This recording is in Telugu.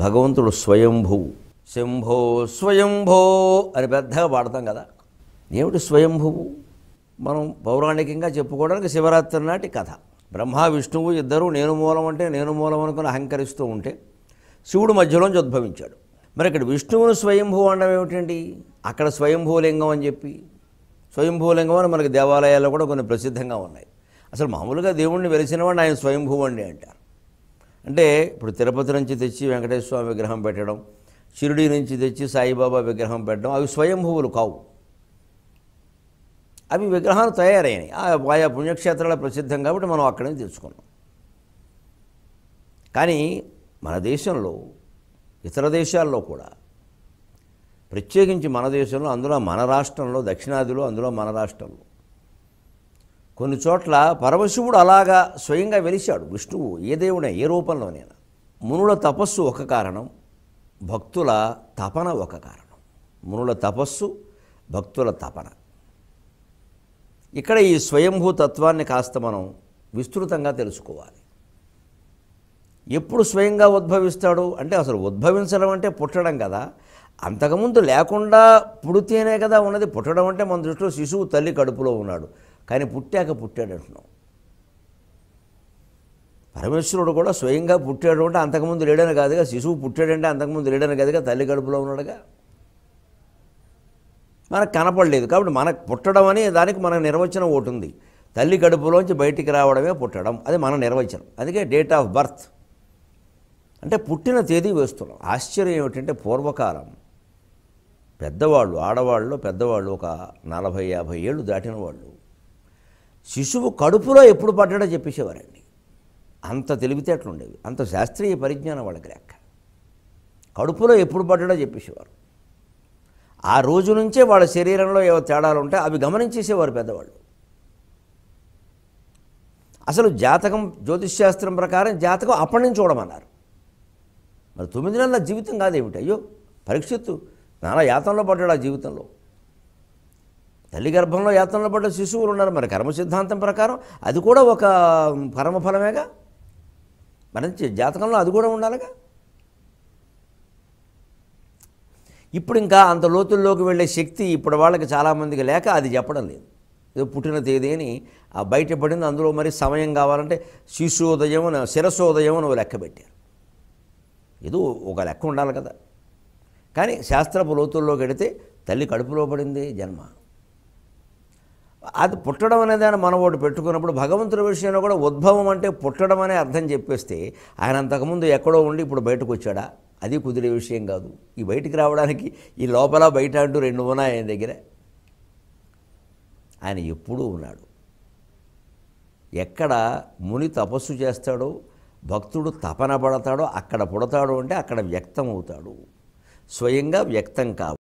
భగవంతుడు స్వయంభువు శంభో స్వయంభో అని పెద్దగా పాడతాం కదా ఏమిటి స్వయంభువు మనం పౌరాణికంగా చెప్పుకోవడానికి శివరాత్రి నాటి కథ బ్రహ్మ విష్ణువు ఇద్దరూ నేను మూలం అంటే నేను మూలం అనుకుని అహంకరిస్తూ ఉంటే శివుడు మధ్యలోంచి ఉద్భవించాడు మరి ఇక్కడ విష్ణువును స్వయంభూ అనడం ఏమిటండి అక్కడ స్వయంభూలింగం అని చెప్పి స్వయంభూలింగం అని మనకి దేవాలయాల్లో కూడా కొన్ని ప్రసిద్ధంగా ఉన్నాయి అసలు మామూలుగా దేవుణ్ణి వెలిసిన వాడిని ఆయన స్వయంభూ అండి అంటారు అంటే ఇప్పుడు తిరుపతి నుంచి తెచ్చి వెంకటేశ్వర స్వామి విగ్రహం పెట్టడం షిరిడి నుంచి తెచ్చి సాయిబాబా విగ్రహం పెట్టడం అవి స్వయంభూవులు కావు అవి విగ్రహాలు తయారైనాయి ఆయా పుణ్యక్షేత్రాల ప్రసిద్ధం కాబట్టి మనం అక్కడి నుంచి తెచ్చుకున్నాం కానీ మన దేశంలో ఇతర దేశాల్లో కూడా ప్రత్యేకించి మన దేశంలో అందులో మన రాష్ట్రంలో దక్షిణాదిలో అందులో మన రాష్ట్రంలో కొన్ని చోట్ల పరమశివుడు అలాగా స్వయంగా వెలిశాడు విష్ణువు ఏ దేవుడే ఏ రూపంలోనైనా మునుల తపస్సు ఒక కారణం భక్తుల తపన ఒక కారణం మునుల తపస్సు భక్తుల తపన ఇక్కడ ఈ స్వయంభూ తత్వాన్ని కాస్త మనం విస్తృతంగా తెలుసుకోవాలి ఎప్పుడు స్వయంగా ఉద్భవిస్తాడు అంటే అసలు ఉద్భవించడం అంటే పుట్టడం కదా అంతకుముందు లేకుండా పుడితేనే కదా ఉన్నది పుట్టడం అంటే మన దృష్టిలో శిశువు తల్లి కడుపులో ఉన్నాడు కానీ పుట్టాక పుట్టాడు అంటున్నాం పరమేశ్వరుడు కూడా స్వయంగా పుట్టాడు అంటే అంతకుముందు లేడని కాదుగా శిశువు పుట్టాడంటే అంతకుముందు లేడని కాదుగా తల్లి గడుపులో ఉన్నాడుగా మనకు కనపడలేదు కాబట్టి మనకు పుట్టడం అనే దానికి మన నిర్వచనం ఒకటి ఉంది తల్లి కడుపులోంచి బయటికి రావడమే పుట్టడం అది మన నిర్వచనం అందుకే డేట్ ఆఫ్ బర్త్ అంటే పుట్టిన తేదీ వేస్తున్నాం ఆశ్చర్యం ఏమిటంటే పూర్వకాలం పెద్దవాళ్ళు ఆడవాళ్ళు పెద్దవాళ్ళు ఒక నలభై యాభై ఏళ్ళు దాటిన వాళ్ళు శిశువు కడుపులో ఎప్పుడు పడ్డాడో చెప్పేసేవారండి అంత తెలివితేటలుండేవి అంత శాస్త్రీయ పరిజ్ఞానం వాళ్ళకి లెక్క కడుపులో ఎప్పుడు పడ్డాడో చెప్పేసేవారు ఆ రోజు నుంచే వాళ్ళ శరీరంలో ఏవో తేడాలు ఉంటాయి అవి గమనించేసేవారు పెద్దవాళ్ళు అసలు జాతకం జ్యోతిష్శాస్త్రం ప్రకారం జాతకం అప్పటి నుంచి చూడమన్నారు మరి తొమ్మిది నెలల జీవితం కాదేమిటి అయ్యో పరీక్షిత్తు నానా యాతంలో పడ్డాడు ఆ జీవితంలో తల్లి గర్భంలో యాతనలు పడ్డ శిశువులు ఉన్నారు మరి కర్మ సిద్ధాంతం ప్రకారం అది కూడా ఒక ఫలమేగా మరి జాతకంలో అది కూడా ఉండాలిగా ఇప్పుడు ఇంకా అంత లోతుల్లోకి వెళ్ళే శక్తి ఇప్పుడు వాళ్ళకి చాలామందికి లేక అది చెప్పడం లేదు ఏదో పుట్టిన తేదీ అని ఆ బయటపడింది అందులో మరి సమయం కావాలంటే శిశుదయం అని శిరసోదయం అని లెక్క పెట్టారు ఏదో ఒక లెక్క ఉండాలి కదా కానీ శాస్త్రపు లోతుల్లోకి వెడితే తల్లి కడుపులో పడింది జన్మ అది పుట్టడం అనేది మన ఓటు పెట్టుకున్నప్పుడు భగవంతుడి విషయంలో కూడా ఉద్భవం అంటే పుట్టడం అనే అర్థం చెప్పేస్తే ఆయన అంతకుముందు ఎక్కడో ఉండి ఇప్పుడు బయటకు వచ్చాడా అది కుదిరే విషయం కాదు ఈ బయటికి రావడానికి ఈ లోపల బయట అంటూ రెండు ఉన్నాయి ఆయన దగ్గర ఆయన ఎప్పుడూ ఉన్నాడు ఎక్కడ ముని తపస్సు చేస్తాడో భక్తుడు తపన పడతాడో అక్కడ పుడతాడు అంటే అక్కడ వ్యక్తం అవుతాడు స్వయంగా వ్యక్తం కావు